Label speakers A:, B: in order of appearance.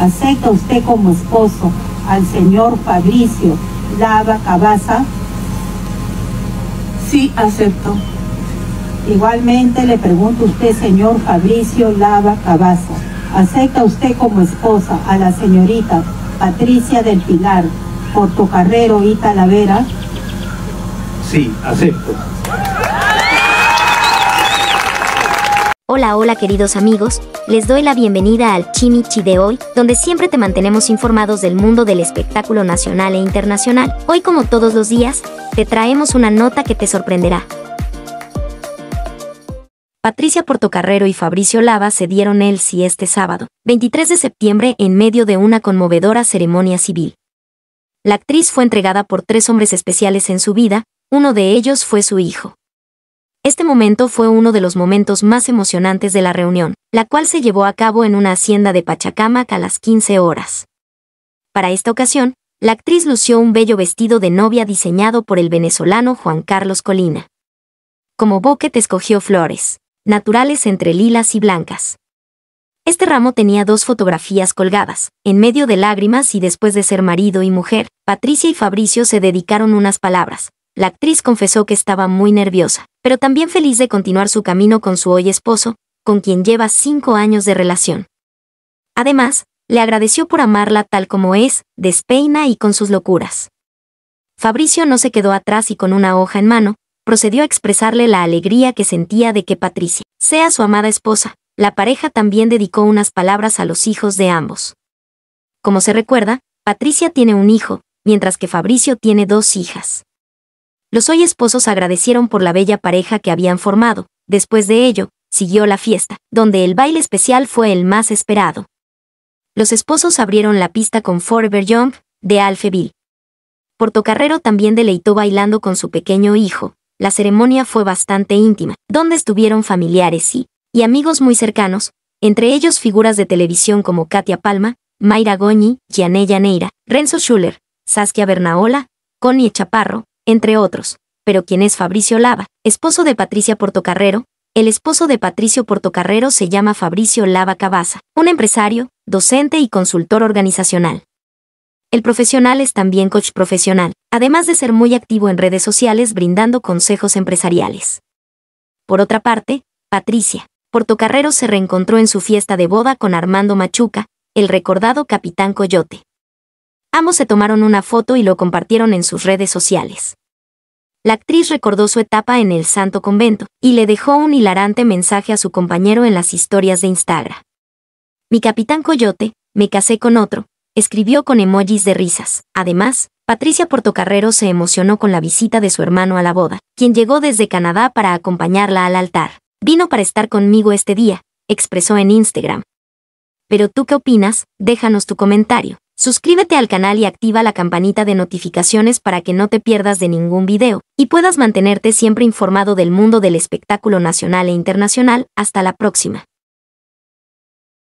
A: acepta usted como esposo al señor Fabricio Lava Cabaza? Sí, acepto. Igualmente le pregunto a usted, señor Fabricio Lava Cabaza, ¿acepta usted como esposa a la señorita Patricia del Pilar Portocarrero y
B: Talavera?
A: Sí, acepto.
B: Hola, hola queridos amigos, les doy la bienvenida al Chimichi de hoy, donde siempre te mantenemos informados del mundo del espectáculo nacional e internacional. Hoy como todos los días, te traemos una nota que te sorprenderá. Patricia Portocarrero y Fabricio Lava se dieron el sí este sábado, 23 de septiembre, en medio de una conmovedora ceremonia civil. La actriz fue entregada por tres hombres especiales en su vida, uno de ellos fue su hijo. Este momento fue uno de los momentos más emocionantes de la reunión, la cual se llevó a cabo en una hacienda de Pachacamac a las 15 horas. Para esta ocasión, la actriz lució un bello vestido de novia diseñado por el venezolano Juan Carlos Colina. Como boquete escogió flores, naturales entre lilas y blancas. Este ramo tenía dos fotografías colgadas, en medio de lágrimas y después de ser marido y mujer, Patricia y Fabricio se dedicaron unas palabras. La actriz confesó que estaba muy nerviosa, pero también feliz de continuar su camino con su hoy esposo, con quien lleva cinco años de relación. Además, le agradeció por amarla tal como es, despeina y con sus locuras. Fabricio no se quedó atrás y con una hoja en mano, procedió a expresarle la alegría que sentía de que Patricia sea su amada esposa. La pareja también dedicó unas palabras a los hijos de ambos. Como se recuerda, Patricia tiene un hijo, mientras que Fabricio tiene dos hijas. Los hoy esposos agradecieron por la bella pareja que habían formado. Después de ello, siguió la fiesta, donde el baile especial fue el más esperado. Los esposos abrieron la pista con Forever Young, de Alfeville. Portocarrero también deleitó bailando con su pequeño hijo. La ceremonia fue bastante íntima, donde estuvieron familiares y, y amigos muy cercanos, entre ellos figuras de televisión como Katia Palma, Mayra Goñi, Gianella Neira, Renzo Schuller, Saskia Bernaola, Connie Chaparro, entre otros. Pero ¿quién es Fabricio Lava, esposo de Patricia Portocarrero? El esposo de Patricio Portocarrero se llama Fabricio Lava Cabaza, un empresario, docente y consultor organizacional. El profesional es también coach profesional, además de ser muy activo en redes sociales brindando consejos empresariales. Por otra parte, Patricia, Portocarrero se reencontró en su fiesta de boda con Armando Machuca, el recordado capitán Coyote. Ambos se tomaron una foto y lo compartieron en sus redes sociales. La actriz recordó su etapa en el Santo Convento y le dejó un hilarante mensaje a su compañero en las historias de Instagram. Mi capitán Coyote, me casé con otro, escribió con emojis de risas. Además, Patricia Portocarrero se emocionó con la visita de su hermano a la boda, quien llegó desde Canadá para acompañarla al altar. Vino para estar conmigo este día, expresó en Instagram. Pero tú qué opinas, déjanos tu comentario. Suscríbete al canal y activa la campanita de notificaciones para que no te pierdas de ningún video y puedas mantenerte siempre informado del mundo del espectáculo nacional e internacional. Hasta la próxima.